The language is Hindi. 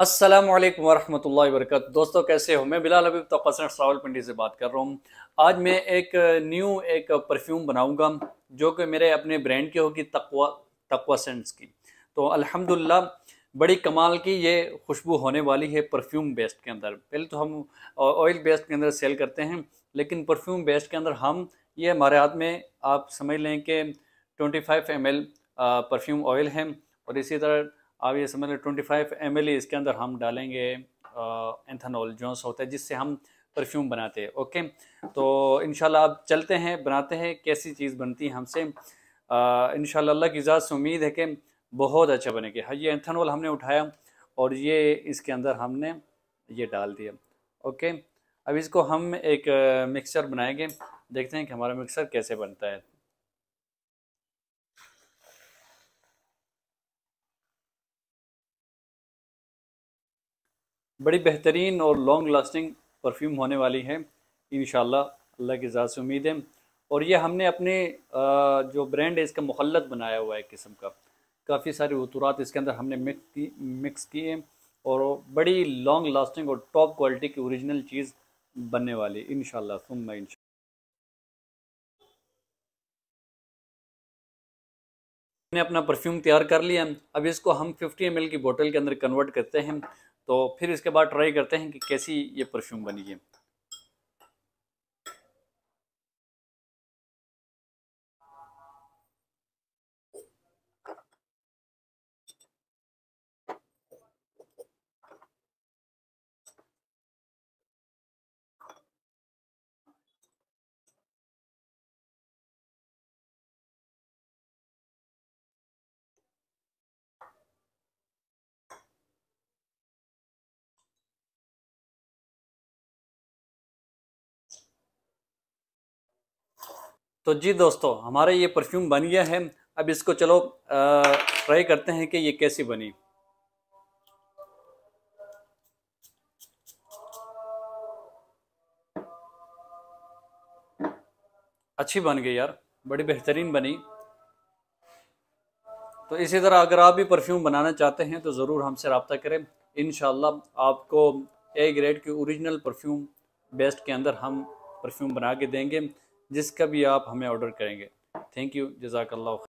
असलम वरहमल वर्क दोस्तों कैसे हो मैं बिलाल हबीब तो रावल पिंडी से बात कर रहा हूँ आज मैं एक न्यू एक परफ्यूम बनाऊँगा जो कि मेरे अपने ब्रांड की होगी तकवा तकवा सेंट्स की तो अल्हम्दुलिल्लाह बड़ी कमाल की ये खुशबू होने वाली है परफ्यूम बेस्ट के अंदर पहले तो हम ऑयल बेस्ट के अंदर सेल करते हैं लेकिन परफ्यूम बेस्ट के अंदर हम ये हमारे हाथ में आप समझ लें कि ट्वेंटी फाइव परफ्यूम ऑयल है और इसी तरह आप ये समझ लें ट्वेंटी फाइव एम इसके अंदर हम डालेंगे एंथनॉल जोस होता है जिससे हम परफ्यूम बनाते हैं ओके तो इन आप चलते हैं बनाते हैं कैसी चीज़ बनती है हमसे इन अल्लाह की ज़ात से उम्मीद है कि बहुत अच्छा बनेगा हाँ ये एंथनॉल हमने उठाया और ये इसके अंदर हमने ये डाल दिया ओके अब इसको हम एक मिक्सर बनाएंगे देखते हैं कि हमारा मिक्सर कैसे बनता है बड़ी बेहतरीन और लॉन्ग लास्टिंग परफ्यूम होने वाली है इन अल्लाह की ज़्यादा से उम्मीद है और ये हमने अपने जो ब्रांड है इसका मुखलत बनाया हुआ है किस्म का काफ़ी सारे उतरात इसके अंदर हमने मिक्स की मिक्स किए और बड़ी लॉन्ग लास्टिंग और टॉप क्वालिटी की ओरिजिनल चीज़ बनने वाली इन शुम्मा इन ने अपना परफ्यूम तैयार कर लिया अब इसको हम 50 एम की बोतल के अंदर कन्वर्ट करते हैं तो फिर इसके बाद ट्राई करते हैं कि कैसी ये परफ्यूम बनी है तो जी दोस्तों हमारा ये परफ्यूम बन गया है अब इसको चलो ट्राई करते हैं कि ये कैसी बनी अच्छी बन गई यार बड़ी बेहतरीन बनी तो इसी तरह अगर आप भी परफ्यूम बनाना चाहते हैं तो ज़रूर हमसे रबता करें इन आपको ए ग्रेड के ओरिजिनल परफ्यूम बेस्ट के अंदर हम परफ्यूम बना के देंगे जिसका भी आप हमें ऑर्डर करेंगे थैंक यू जजाकल्ला